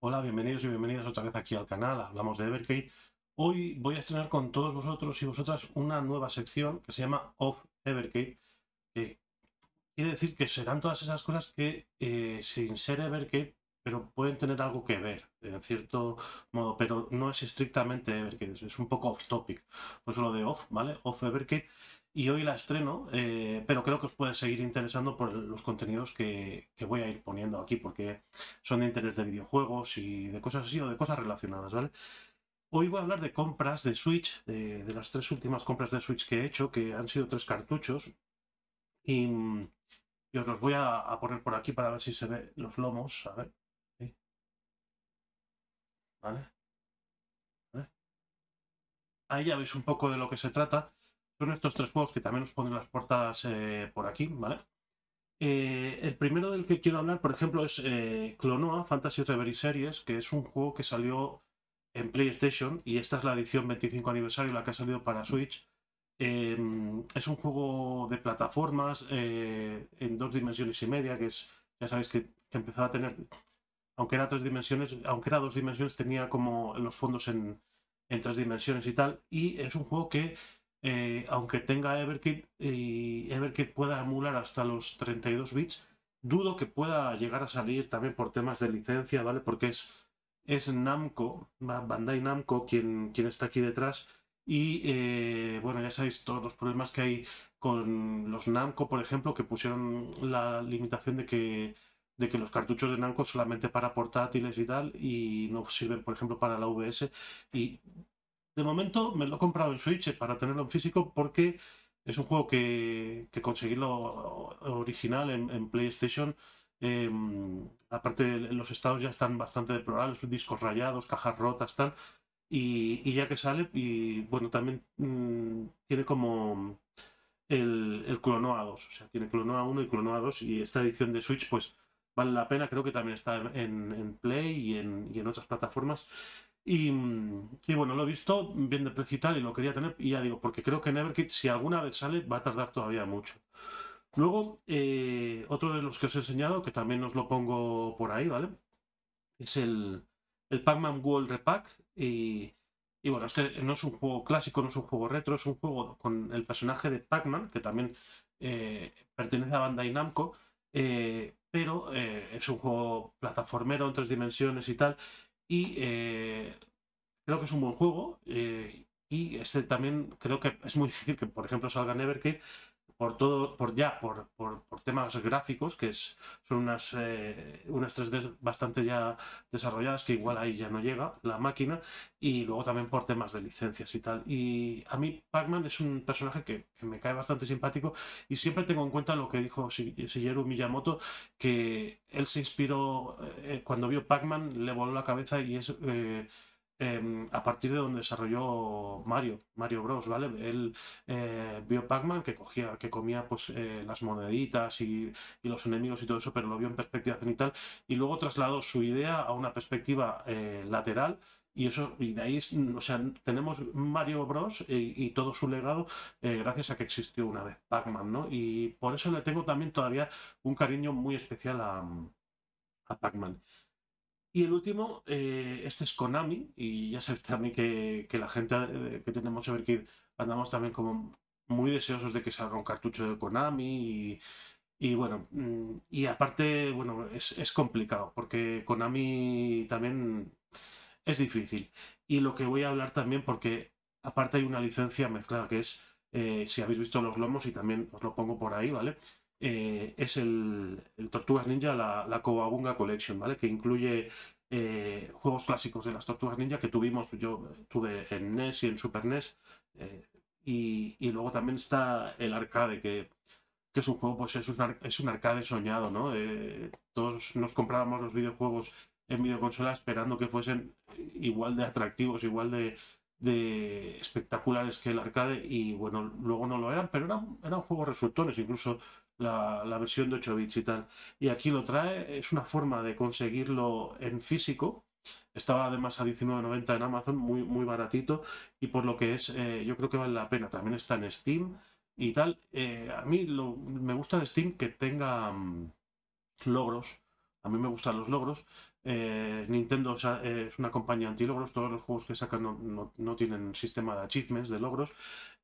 Hola, bienvenidos y bienvenidas otra vez aquí al canal, hablamos de Evercade. Hoy voy a estrenar con todos vosotros y vosotras una nueva sección que se llama Off Evercade, que quiere decir que serán todas esas cosas que eh, sin ser Evercade, pero pueden tener algo que ver, en cierto modo, pero no es estrictamente Evercade, es un poco off topic. Pues lo de off, ¿vale? Off Evercade y hoy la estreno, eh, pero creo que os puede seguir interesando por los contenidos que, voy a ir poniendo aquí, porque son de interés de videojuegos y de cosas así o de cosas relacionadas, ¿vale? Hoy voy a hablar de compras de Switch, de, las tres últimas compras de Switch que he hecho, que han sido tres cartuchos, y, os los voy a, poner por aquí para ver si se ve los lomos, Ahí ya veis un poco de lo que se trata son estos tres juegos que también os ponen las portadas eh, por aquí, ¿vale? Eh, el primero del que quiero hablar, por ejemplo, es eh, Clonoa Fantasy Reverie Series, que es un juego que salió en PlayStation y esta es la edición 25 aniversario, la que ha salido para Switch. Em, es un juego de plataformas en dos dimensiones y media, que es, ya sabéis que empezaba a tener, aunque era tres dimensiones, aunque era dos dimensiones, tenía como los fondos en, en tres dimensiones y tal. Y es un juego que eh, aunque tenga EverKit y EverKit pueda emular hasta los 32 bits, dudo que pueda llegar a salir también por temas de licencia, ¿vale? Porque es, es Namco, Bandai Namco, quien, quien está aquí detrás. Y eh, bueno, ya sabéis todos los problemas que hay con los Namco, por ejemplo, que pusieron la limitación de que, de que los cartuchos de Namco solamente para portátiles y tal, y no sirven, por ejemplo, para la VS. Y de momento me lo he comprado en Switch para tenerlo en físico porque es un juego que, conseguí lo original en, PlayStation. Em, aparte, los estados ya están bastante deplorables, discos rayados, cajas rotas, tal. Y, ya que sale, y bueno, también mm, tiene como el, clono a 2, o sea, tiene a 1 y a 2, y esta edición de Switch, pues vale la pena, creo que también está en, Play y en otras plataformas. Y, bueno, lo he visto bien de precio y tal, y lo quería tener, y ya digo, porque creo que Neverkit, si alguna vez sale, va a tardar todavía mucho. Luego, eh, otro de los que os he enseñado, que también os lo pongo por ahí, ¿vale? Es el, el Pac-Man World Repack. Y, bueno, este no es un juego clásico, no es un juego retro, es un juego con el personaje de Pac-Man, que también eh, pertenece a Bandai Namco, eh, pero es un juego plataformero en tres dimensiones y tal y eh, creo que es un buen juego. Eh, y este también creo que es muy difícil que, por ejemplo, salga never por todo, por ya, por, temas gráficos, que es, son unas, eh, unas 3D bastante ya desarrolladas, que igual ahí ya no llega la máquina, y luego también por temas de licencias y tal. Y a mí Pac-Man es un personaje que, me cae bastante simpático y siempre tengo en cuenta lo que dijo Shigeru Miyamoto, que él se inspiró eh, cuando vio Pac-Man, le voló la cabeza y es... Eh, Em, a partir de donde desarrolló Mario, Mario Bros, ¿vale? Él eh, vio Pac-Man que cogía, que comía pues eh, las moneditas y, los enemigos y todo eso, pero lo vio en perspectiva cenital y luego trasladó su idea a una perspectiva eh, lateral y eso y de ahí o tenemos Mario Bros y, todo su legado gracias a que existió una vez Pac-Man no y por eso le tengo también todavía un cariño muy especial a, a Pac-Man y el último, eh, este es Konami, y ya sabéis también que, la gente eh, que tenemos Everkid andamos también como muy deseosos de que salga un cartucho de Konami y, bueno, mm, y aparte, bueno, es, complicado porque Konami también es difícil. Y lo que voy a hablar también, porque aparte hay una licencia mezclada que es, eh, si habéis visto los lomos y también os lo pongo por ahí, ¿vale? Eh, es el, Tortugas Ninja, la, la Collection, ¿vale? Que incluye eh, juegos clásicos de las Tortugas Ninja que tuvimos, pues, yo tuve en NES y en Super NES. Eh, y, luego también está el arcade, que, que es un juego, pues es un, es un arcade soñado, ¿no? todos nos comprábamos los videojuegos en videoconsola esperando que fuesen igual de atractivos, igual de, espectaculares que el arcade y bueno, luego no lo eran, pero eran, eran juegos resultones, incluso la, versión de 8 bits y tal. Y aquí lo trae, es una forma de conseguirlo en físico. Estaba además a 19.90 en Amazon, muy, muy baratito, y por lo que es, eh, yo creo que vale la pena. También está en Steam y tal. Eh, a mí me gusta de Steam que tenga mm, logros. A mí me gustan los logros. Eh, Nintendo es una compañía anti-logros. Todos los juegos que sacan no, no, tienen sistema de achievements, de logros.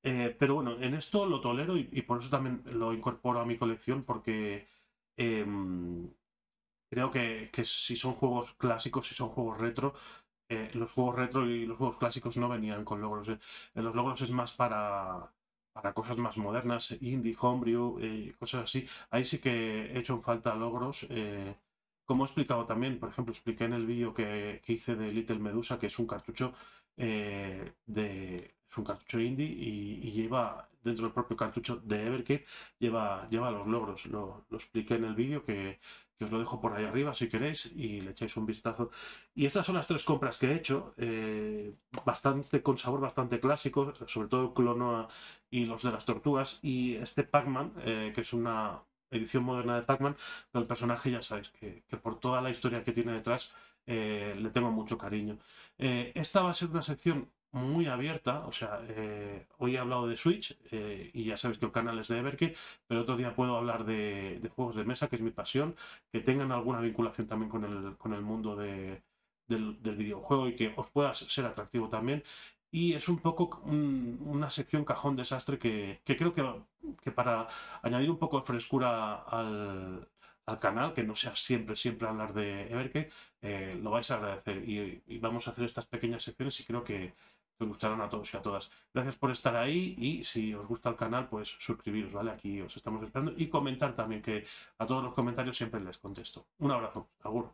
Eh, pero bueno, en esto lo tolero y, por eso también lo incorporo a mi colección porque em, creo que, que, si son juegos clásicos, si son juegos retro, eh, los juegos retro y los juegos clásicos no venían con logros. Eh, los logros es más para, para cosas más modernas, indie, homebrew, cosas así. Ahí sí que he hecho en falta logros. como he explicado también, por ejemplo, expliqué en el vídeo que, que, hice de Little Medusa, que es un cartucho de es un cartucho indie y, lleva dentro del propio cartucho de Evercade lleva, lleva los logros. Lo, lo expliqué en el vídeo que, os lo dejo por ahí arriba si queréis y le echáis un vistazo. Y estas son las tres compras que he hecho, eh, bastante con sabor bastante clásico, sobre todo Clonoa y los de las tortugas y este Pac-Man, eh, que es una edición moderna de Pac-Man, pero el personaje ya sabéis que, por toda la historia que tiene detrás eh, le tengo mucho cariño. esta va a ser una sección muy abierta, o sea, eh, hoy he hablado de Switch eh, y ya sabes que el canal es de Everke, pero otro día puedo hablar de, juegos de mesa, que es mi pasión, que tengan alguna vinculación también con el, con el mundo del, videojuego y que os pueda ser atractivo también. Y es un poco una sección cajón desastre que, creo que, que, para añadir un poco de frescura al, canal, que no sea siempre, siempre hablar de Everke, eh, lo vais a agradecer. y vamos a hacer estas pequeñas secciones y creo que, que os gustarán a todos y a todas. Gracias por estar ahí y si os gusta el canal, pues suscribiros, ¿vale? Aquí os estamos esperando y comentar también, que a todos los comentarios siempre les contesto. Un abrazo, aguro.